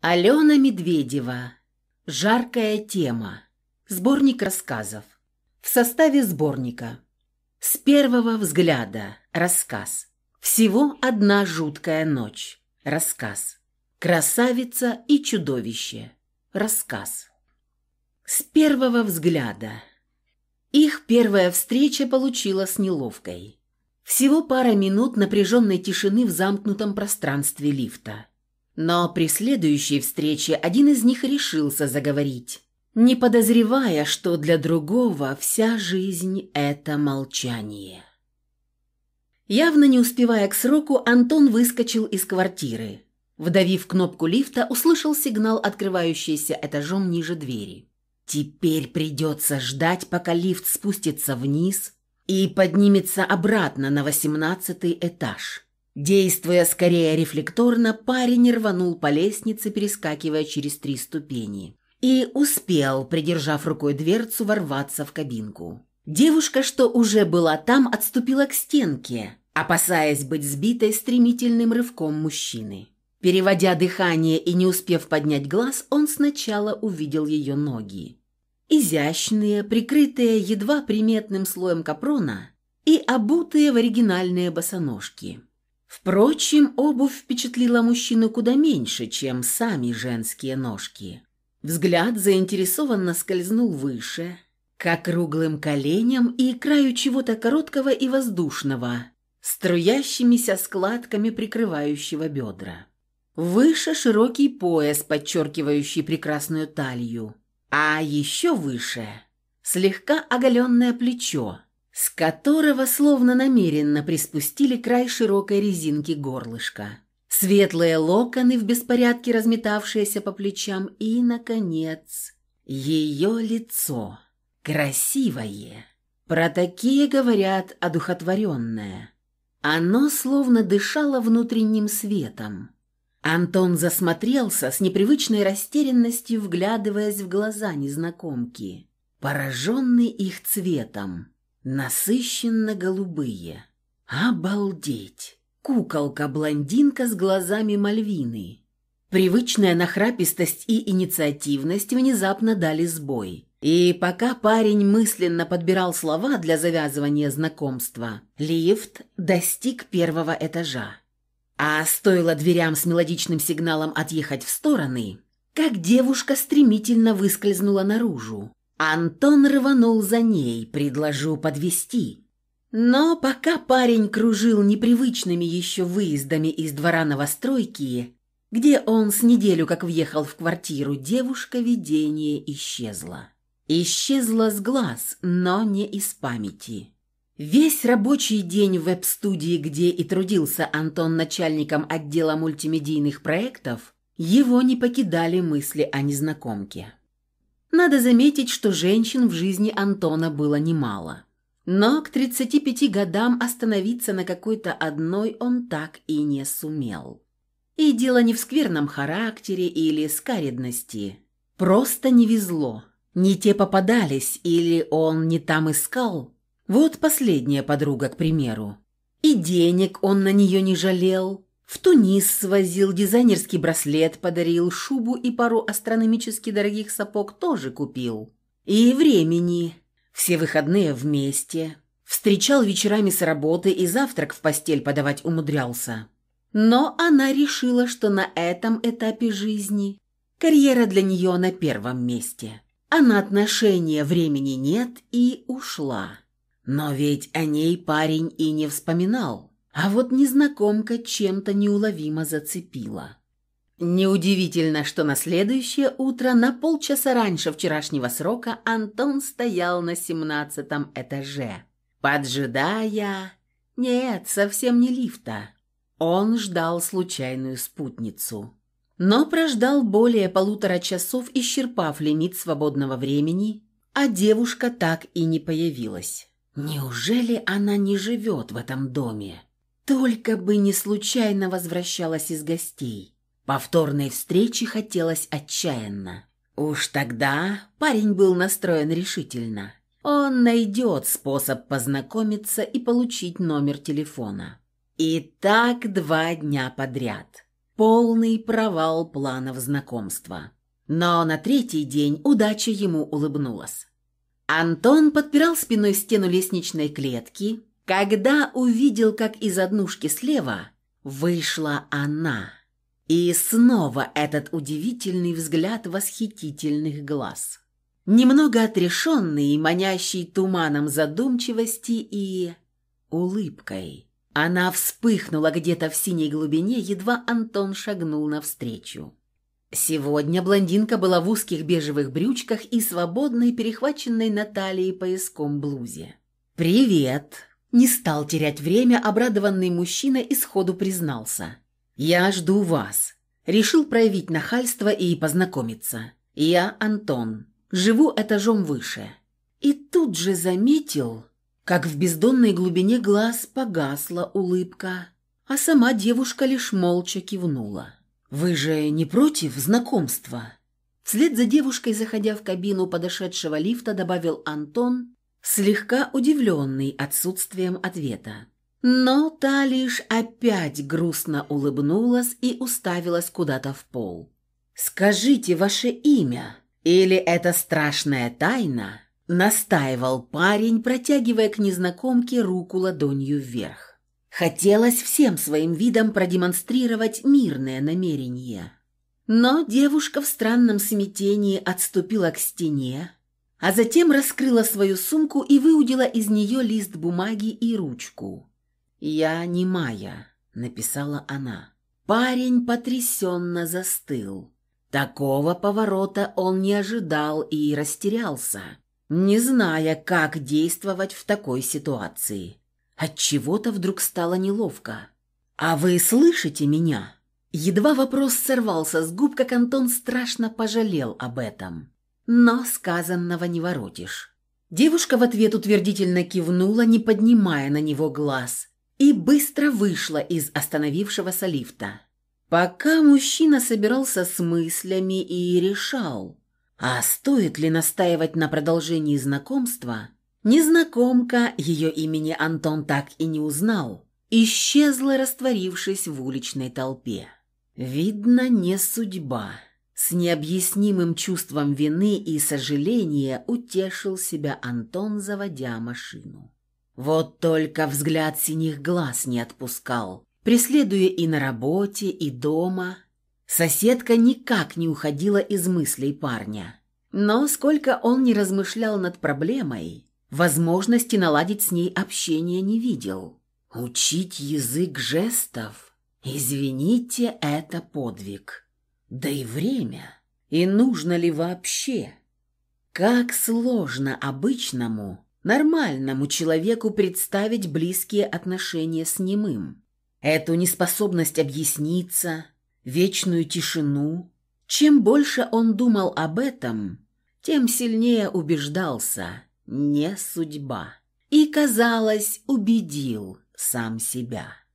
Алена Медведева. Жаркая тема. Сборник рассказов. В составе сборника. С первого взгляда. Рассказ. Всего одна жуткая ночь. Рассказ. Красавица и чудовище. Рассказ. С первого взгляда. Их первая встреча получилась неловкой. Всего пара минут напряженной тишины в замкнутом пространстве лифта. Но при следующей встрече один из них решился заговорить, не подозревая, что для другого вся жизнь – это молчание. Явно не успевая к сроку, Антон выскочил из квартиры. Вдавив кнопку лифта, услышал сигнал, открывающийся этажом ниже двери. Теперь придется ждать, пока лифт спустится вниз и поднимется обратно на восемнадцатый этаж. Действуя скорее рефлекторно, парень рванул по лестнице, перескакивая через три ступени. И успел, придержав рукой дверцу, ворваться в кабинку. Девушка, что уже была там, отступила к стенке, опасаясь быть сбитой стремительным рывком мужчины. Переводя дыхание и не успев поднять глаз, он сначала увидел ее ноги. Изящные, прикрытые едва приметным слоем капрона и обутые в оригинальные босоножки. Впрочем, обувь впечатлила мужчину куда меньше, чем сами женские ножки. Взгляд заинтересованно скользнул выше, к округлым коленям и краю чего-то короткого и воздушного, струящимися складками прикрывающего бедра. Выше широкий пояс, подчеркивающий прекрасную талию, а еще выше – слегка оголенное плечо – с которого словно намеренно приспустили край широкой резинки горлышка. Светлые локоны в беспорядке, разметавшиеся по плечам, и, наконец, ее лицо. Красивое. Про такие говорят одухотворенное. Оно словно дышало внутренним светом. Антон засмотрелся с непривычной растерянностью, вглядываясь в глаза незнакомки, пораженный их цветом насыщенно-голубые. Обалдеть! Куколка-блондинка с глазами Мальвины. Привычная нахрапистость и инициативность внезапно дали сбой – и пока парень мысленно подбирал слова для завязывания знакомства, лифт достиг первого этажа. А стоило дверям с мелодичным сигналом отъехать в стороны, как девушка стремительно выскользнула наружу, Антон рванул за ней, предложу подвести. Но пока парень кружил непривычными еще выездами из двора новостройки, где он с неделю как въехал в квартиру, девушка видение исчезла. Исчезла с глаз, но не из памяти. Весь рабочий день в веб-студии, где и трудился Антон начальником отдела мультимедийных проектов, его не покидали мысли о незнакомке. Надо заметить, что женщин в жизни Антона было немало. Но к 35 годам остановиться на какой-то одной он так и не сумел. И дело не в скверном характере или скаредности. Просто не везло. Не те попадались, или он не там искал. Вот последняя подруга, к примеру. И денег он на нее не жалел, в Тунис свозил, дизайнерский браслет подарил, шубу и пару астрономически дорогих сапог тоже купил. И времени. Все выходные вместе. Встречал вечерами с работы и завтрак в постель подавать умудрялся. Но она решила, что на этом этапе жизни карьера для нее на первом месте. А на отношения времени нет и ушла. Но ведь о ней парень и не вспоминал. А вот незнакомка чем-то неуловимо зацепила. Неудивительно, что на следующее утро, на полчаса раньше вчерашнего срока, Антон стоял на семнадцатом этаже, поджидая... Нет, совсем не лифта. Он ждал случайную спутницу. Но прождал более полутора часов, исчерпав лимит свободного времени, а девушка так и не появилась. Неужели она не живет в этом доме? Только бы не случайно возвращалась из гостей. Повторной встречи хотелось отчаянно. Уж тогда парень был настроен решительно. Он найдет способ познакомиться и получить номер телефона. И так два дня подряд. Полный провал планов знакомства. Но на третий день удача ему улыбнулась. Антон подпирал спиной стену лестничной клетки, когда увидел, как из однушки слева вышла она. И снова этот удивительный взгляд восхитительных глаз. Немного отрешенный и манящий туманом задумчивости и улыбкой. Она вспыхнула где-то в синей глубине, едва Антон шагнул навстречу. Сегодня блондинка была в узких бежевых брючках и свободной, перехваченной на талии пояском блузе. «Привет!» Не стал терять время, обрадованный мужчина и сходу признался. «Я жду вас». Решил проявить нахальство и познакомиться. «Я Антон. Живу этажом выше». И тут же заметил, как в бездонной глубине глаз погасла улыбка, а сама девушка лишь молча кивнула. «Вы же не против знакомства?» Вслед за девушкой, заходя в кабину подошедшего лифта, добавил Антон слегка удивленный отсутствием ответа. Но та лишь опять грустно улыбнулась и уставилась куда-то в пол. «Скажите ваше имя, или это страшная тайна?» Настаивал парень, протягивая к незнакомке руку ладонью вверх. Хотелось всем своим видом продемонстрировать мирное намерение. Но девушка в странном смятении отступила к стене, а затем раскрыла свою сумку и выудила из нее лист бумаги и ручку. «Я не Майя», — написала она. Парень потрясенно застыл. Такого поворота он не ожидал и растерялся, не зная, как действовать в такой ситуации. От чего то вдруг стало неловко. «А вы слышите меня?» Едва вопрос сорвался с губ, как Антон страшно пожалел об этом но сказанного не воротишь. Девушка в ответ утвердительно кивнула, не поднимая на него глаз, и быстро вышла из остановившегося лифта. Пока мужчина собирался с мыслями и решал, а стоит ли настаивать на продолжении знакомства, незнакомка, ее имени Антон так и не узнал, исчезла, растворившись в уличной толпе. «Видно, не судьба». С необъяснимым чувством вины и сожаления утешил себя Антон, заводя машину. Вот только взгляд синих глаз не отпускал, преследуя и на работе, и дома. Соседка никак не уходила из мыслей парня. Но сколько он не размышлял над проблемой, возможности наладить с ней общение не видел. Учить язык жестов? Извините, это подвиг. Да и время. И нужно ли вообще? Как сложно обычному, нормальному человеку представить близкие отношения с немым. Эту неспособность объясниться, вечную тишину. Чем больше он думал об этом, тем сильнее убеждался – не судьба. И, казалось, убедил сам себя.